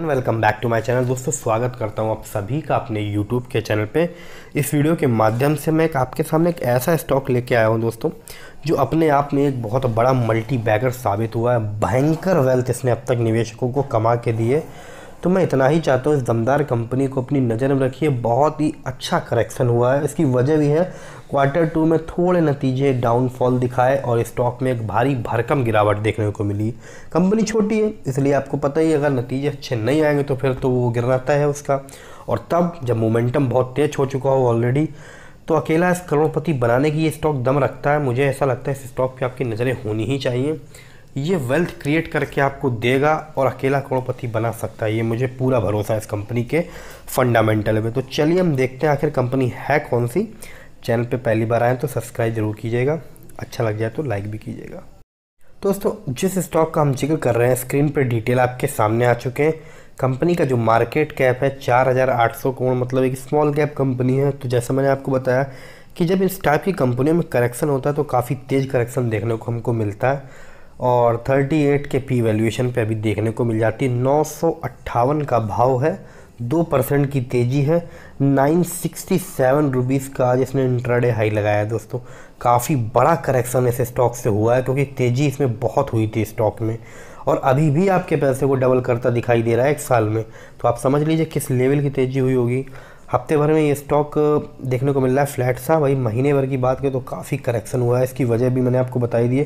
welcome back to my channel दोस्तों स्वागत करता हूँ आप सभी का अपने यूट्यूब के चैनल पे इस वीडियो के माध्यम से मैं आपके सामने एक ऐसा स्टॉक लेके आया हूँ दोस्तों जो अपने आप में एक बहुत बड़ा मल्टी बैगर साबित हुआ है भयंकर वेल्थ इसने अब तक निवेशकों को कमा के दिए तो मैं इतना ही चाहता हूँ इस दमदार कंपनी को अपनी नज़र में रखिए बहुत ही अच्छा करेक्शन हुआ है इसकी वजह भी है क्वार्टर टू में थोड़े नतीजे डाउनफॉल दिखाए और स्टॉक में एक भारी भरकम गिरावट देखने को मिली कंपनी छोटी है इसलिए आपको पता ही अगर नतीजे अच्छे नहीं आएंगे तो फिर तो वो गिर तय है उसका और तब जब मोमेंटम बहुत तेज हो चुका हो ऑलरेडी तो अकेला इस करोड़पति बनाने की ये स्टॉक दम रखता है मुझे ऐसा लगता है इस स्टॉक पर आपकी नज़रें होनी ही चाहिए ये वेल्थ क्रिएट करके आपको देगा और अकेला करोड़पति बना सकता है ये मुझे पूरा भरोसा है इस कंपनी के फंडामेंटल में तो चलिए हम देखते हैं आखिर कंपनी है कौन सी चैनल पे पहली बार आए तो सब्सक्राइब जरूर कीजिएगा अच्छा लग जाए तो लाइक भी कीजिएगा दोस्तों जिस स्टॉक का हम जिक्र कर रहे हैं स्क्रीन पर डिटेल आपके सामने आ चुके हैं कंपनी का जो मार्केट कैप है चार करोड़ मतलब एक स्मॉल कैप कंपनी है तो जैसा मैंने आपको बताया कि जब इस टाइप की कंपनियों में करेक्शन होता है तो काफ़ी तेज़ करेक्शन देखने को हमको मिलता है और 38 के पी वैल्यूएशन पे अभी देखने को मिल जाती है नौ का भाव है दो परसेंट की तेज़ी है नाइन सिक्सटी सेवन रुपीज़ का आज इसने इंट्राडे हाई लगाया है दोस्तों काफ़ी बड़ा करेक्शन इस स्टॉक से हुआ है क्योंकि तेज़ी इसमें बहुत हुई थी स्टॉक में और अभी भी आपके पैसे को डबल करता दिखाई दे रहा है एक साल में तो आप समझ लीजिए किस लेवल की तेज़ी हुई होगी हफ्ते भर में ये स्टॉक देखने को मिल रहा है फ्लैट सा वही महीने भर की बात करें तो काफ़ी करेक्शन हुआ है इसकी वजह भी मैंने आपको बताई दी है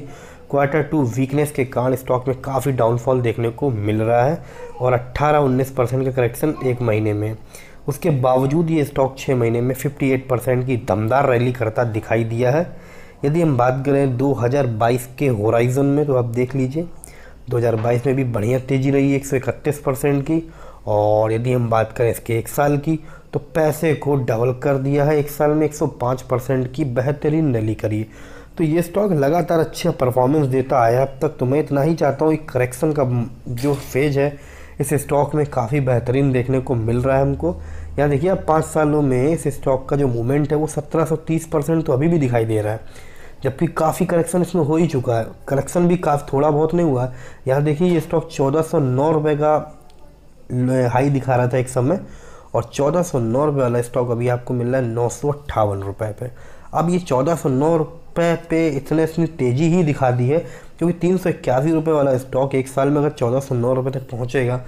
क्वार्टर टू वीकनेस के कारण स्टॉक में काफ़ी डाउनफॉल देखने को मिल रहा है और 18-19 परसेंट का करेक्शन एक महीने में उसके बावजूद ये स्टॉक छः महीने में फिफ्टी परसेंट की दमदार रैली करता दिखाई दिया है यदि हम बात करें दो के होराइजन में तो आप देख लीजिए 2022 में भी बढ़िया तेज़ी रही है एक की और यदि हम बात करें इसके एक साल की तो पैसे को डबल कर दिया है एक साल में 105 परसेंट की बेहतरीन रैली करी तो ये स्टॉक लगातार अच्छा परफॉर्मेंस देता आया अब तक तो मैं इतना ही चाहता हूँ एक करेक्शन का जो फेज है इस स्टॉक में काफ़ी बेहतरीन देखने को मिल रहा है हमको यहाँ देखिए अब पाँच सालों में इस स्टॉक का जो मूवमेंट है वो 1730 परसेंट तो अभी भी दिखाई दे रहा है जबकि काफ़ी करेक्शन इसमें हो ही चुका है करेक्शन भी काफ़ी थोड़ा बहुत नहीं हुआ है यहाँ देखिए ये स्टॉक चौदह सौ नौ रुपये का हाई दिखा रहा था एक समय और चौदह सौ नौ रुपये वाला स्टॉक अभी आपको मिल रहा है नौ सौ अट्ठावन रुपये पे अब ये चौदह सौ नौ रुपये पे इतने इतनी तेज़ी ही दिखा दी है क्योंकि तीन सौ इक्यासी रुपये वाला स्टॉक एक साल में अगर चौदह सौ नौ रुपये तक पहुँचेगा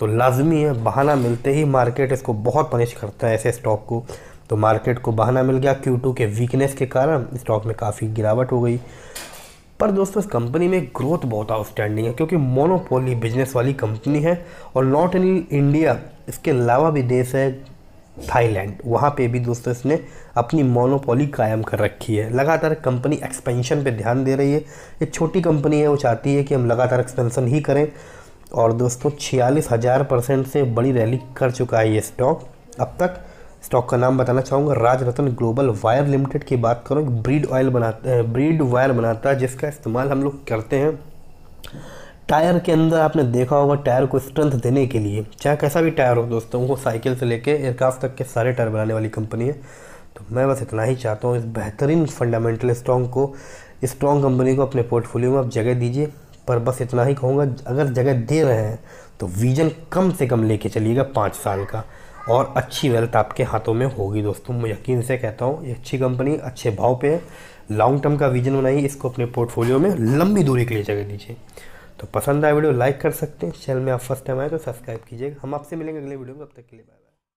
तो लाजमी है बहाना मिलते ही मार्केट इसको बहुत पनिश करता है ऐसे स्टॉक को तो मार्केट को बहाना मिल गया क्यू टू के वीकनेस के कारण स्टॉक में काफ़ी गिरावट हो गई पर दोस्तों इस कंपनी में ग्रोथ बहुत आउटस्टैंडिंग है क्योंकि मोनोपोली बिजनेस वाली कंपनी है और नॉट इन इंडिया इसके अलावा भी देश है थाईलैंड वहाँ पे भी दोस्तों इसने अपनी मोनोपोली कायम कर रखी है लगातार कंपनी एक्सपेंशन पे ध्यान दे रही है एक छोटी कंपनी है वो चाहती है कि हम लगातार एक्सपेंशन ही करें और दोस्तों छियालीस हज़ार परसेंट से बड़ी रैली कर चुका है ये स्टॉक अब तक स्टॉक का नाम बताना चाहूँगा राजरत्न ग्लोबल वायर लिमिटेड की बात करूँ ब्रीड ऑयल बनाता ब्रीड वायर बनाता है जिसका इस्तेमाल हम लोग करते हैं टायर के अंदर आपने देखा होगा टायर को स्ट्रेंथ देने के लिए चाहे कैसा भी टायर हो दोस्तों वो साइकिल से लेके एयरक्राफ्ट तक के सारे टायर बनाने वाली कंपनी है तो मैं बस इतना ही चाहता हूँ इस बेहतरीन फंडामेंटल स्ट्रॉन्ग को स्ट्रॉन्ग कंपनी को अपने पोर्टफोलियो में आप जगह दीजिए पर बस इतना ही कहूँगा अगर जगह दे रहे हैं तो विजन कम से कम लेके चलिएगा पाँच साल का और अच्छी वेल्थ आपके हाथों में होगी दोस्तों मैं यकीन से कहता हूँ ये अच्छी कंपनी अच्छे भाव पे लॉन्ग टर्म का विजन बनाइए इसको अपने पोर्टफोलियो में लंबी दूरी के लिए जगह दीजिए तो पसंद आए वीडियो लाइक कर सकते हैं चैनल में आप फर्स्ट टाइम आए तो सब्सक्राइब कीजिएगा हम आपसे मिलेंगे अगले वीडियो में अब तक के लिए बाय